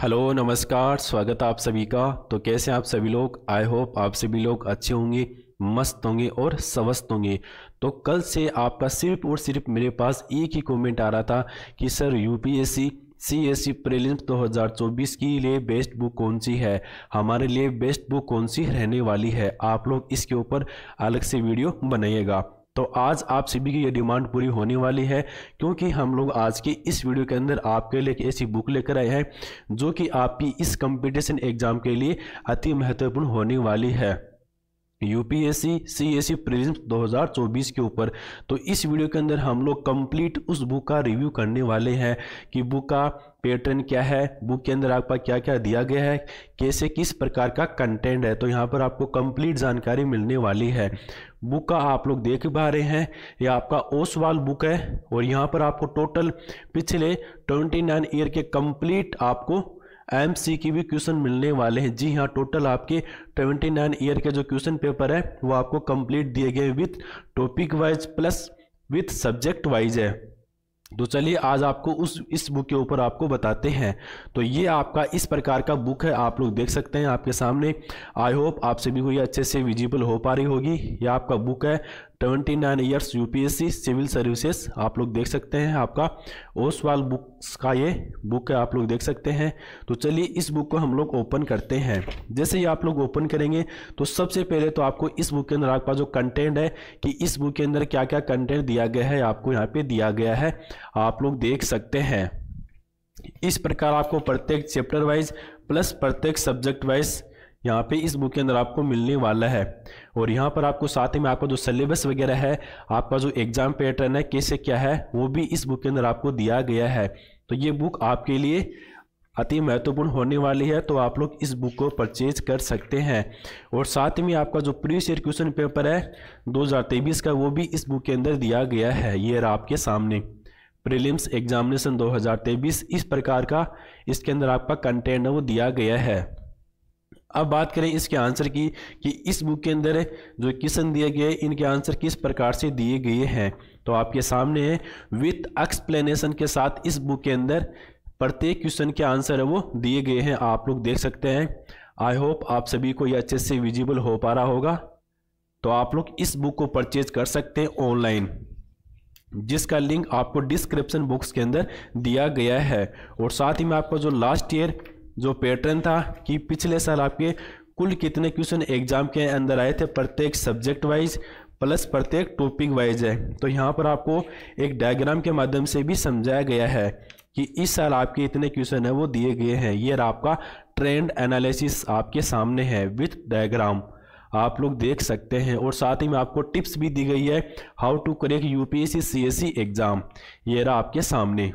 hello नमस्कार स्वागत आप सभी का तो कैसे आप सभी लोग आई होप आप सभी लोग अच्छे होंगे मस्त होंगे और स्वस्थ होंगे तो कल से आपका सिर्फ और सिर्फ मेरे पास एक ही कमेंट आ रहा था कि sir UPSC C S C हज़ार चौबीस के लिए बेस्ट बुक कौन सी है हमारे लिए बेस्ट बुक कौन सी रहने वाली है आप लोग इसके ऊपर अलग से वीडियो बनाइएगा तो आज आप सभी की ये डिमांड पूरी होने वाली है क्योंकि हम लोग आज की इस वीडियो के अंदर आपके लिए एक ऐसी बुक लेकर आए हैं जो कि आपकी इस कंपटीशन एग्ज़ाम के लिए अति महत्वपूर्ण होने वाली है यूपीएससी दो हज़ार 2024 के ऊपर तो इस वीडियो के अंदर हम लोग कंप्लीट उस बुक का रिव्यू करने वाले हैं कि बुक का पैटर्न क्या है बुक के अंदर आपका क्या क्या दिया गया है कैसे किस प्रकार का कंटेंट है तो यहाँ पर आपको कंप्लीट जानकारी मिलने वाली है बुक का आप लोग देख पा रहे हैं यह आपका ओसवाल बुक है और यहाँ पर आपको टोटल पिछले 29 ईयर के कंप्लीट आपको एम सी की भी क्वेश्चन मिलने वाले हैं जी हाँ टोटल आपके 29 ईयर के जो क्वेश्चन पेपर है वो आपको कंप्लीट दिए गए with topic wise plus with subject wise है तो चलिए आज आपको उस इस बुक के ऊपर आपको बताते हैं तो ये आपका इस प्रकार का बुक है आप लोग देख सकते हैं आपके सामने आई होप आप सभी को ये अच्छे से विजिबल हो पा रही होगी ये आपका बुक है twenty nine years U civil services आप लोग देख सकते हैं आपका ओसवाल बुक्स का ये बुक है आप लोग देख सकते हैं तो चलिए इस बुक को हम लोग ओपन करते हैं जैसे ही आप लोग ओपन करेंगे तो सबसे पहले तो आपको इस बुक के अंदर आपका जो कंटेंट है कि इस बुक के अंदर क्या क्या कंटेंट दिया गया है आपको यहाँ पर दिया गया है आप लोग देख सकते हैं इस प्रकार आपको प्रत्येक चैप्टर वाइज प्लस प्रत्येक सब्जेक्ट वाइज यहाँ पे इस बुक के अंदर आपको मिलने वाला है और यहाँ पर आपको साथ ही में आपका जो सिलेबस वगैरह है आपका जो एग्जाम पैटर्न है कैसे क्या है वो भी इस बुक के अंदर आपको दिया गया है तो ये बुक आपके लिए अति महत्वपूर्ण होने वाली है तो आप लोग इस बुक को परचेज कर सकते हैं और साथ में आपका जो प्री प्रीवियस क्वेश्चन पेपर है दो का वो भी इस बुक के अंदर दिया गया है ये रहा आपके सामने प्रीलिम्स एग्जामिनेशन 2023 इस प्रकार का इसके अंदर आपका कंटेंट है वो दिया गया है अब बात करें इसके आंसर की कि इस बुक के अंदर जो क्वेश्चन दिए गए इनके आंसर किस प्रकार से दिए गए हैं तो आपके सामने है विथ एक्सप्लेनेशन के साथ इस बुक के अंदर प्रत्येक क्वेश्चन के आंसर है वो दिए गए हैं आप लोग देख सकते हैं आई होप आप सभी को ये अच्छे से विजिबल हो पा रहा होगा तो आप लोग इस बुक को परचेज कर सकते हैं ऑनलाइन जिसका लिंक आपको डिस्क्रिप्शन बॉक्स के अंदर दिया गया है और साथ ही में आपको जो लास्ट ईयर जो पैटर्न था कि पिछले साल आपके कुल कितने क्वेश्चन एग्जाम के अंदर आए थे प्रत्येक सब्जेक्ट वाइज प्लस प्रत्येक टॉपिक वाइज है तो यहाँ पर आपको एक डायग्राम के माध्यम से भी समझाया गया है कि इस साल आपके इतने क्वेश्चन है वो दिए गए हैं ये आपका ट्रेंड एनालिसिस आपके सामने है विथ डायग्राम आप लोग देख सकते हैं और साथ ही में आपको टिप्स भी दी गई है how to correct UPSC CSC exam ये रहा आपके सामने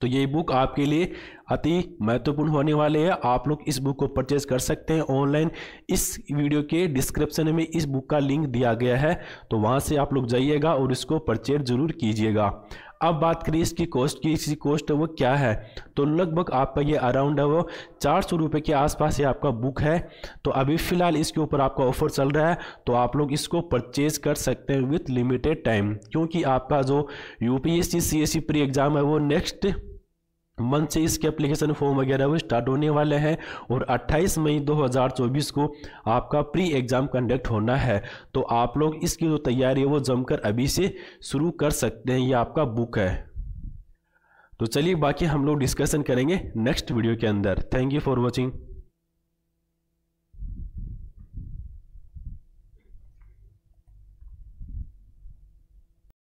तो ये बुक आपके लिए अति महत्वपूर्ण होने वाले है आप लोग इस बुक को परचेज कर सकते हैं ऑनलाइन इस वीडियो के डिस्क्रिप्शन में इस बुक का लिंक दिया गया है तो वहाँ से आप लोग जाइएगा और इसको परचेज जरूर कीजिएगा अब बात करिए इसकी कॉस्ट की इसकी कॉस्ट वो क्या है तो लगभग आपका ये अराउंड है वो चार सौ रुपये के आसपास ये आपका बुक है तो अभी फ़िलहाल इसके ऊपर आपका ऑफर चल रहा है तो आप लोग इसको परचेज़ कर सकते हैं विथ लिमिटेड टाइम क्योंकि आपका जो U P S C C S C pre exam है वो नेक्स्ट मंथ से इसके एप्लीकेशन फॉर्म वगैरह वो स्टार्ट होने वाले हैं और 28 मई 2024 को आपका प्री एग्ज़ाम कंडक्ट होना है तो आप लोग इसकी जो तैयारी है वो जमकर अभी से शुरू कर सकते हैं ये आपका बुक है तो चलिए बाकी हम लोग डिस्कशन करेंगे नेक्स्ट वीडियो के अंदर थैंक यू फॉर वॉचिंग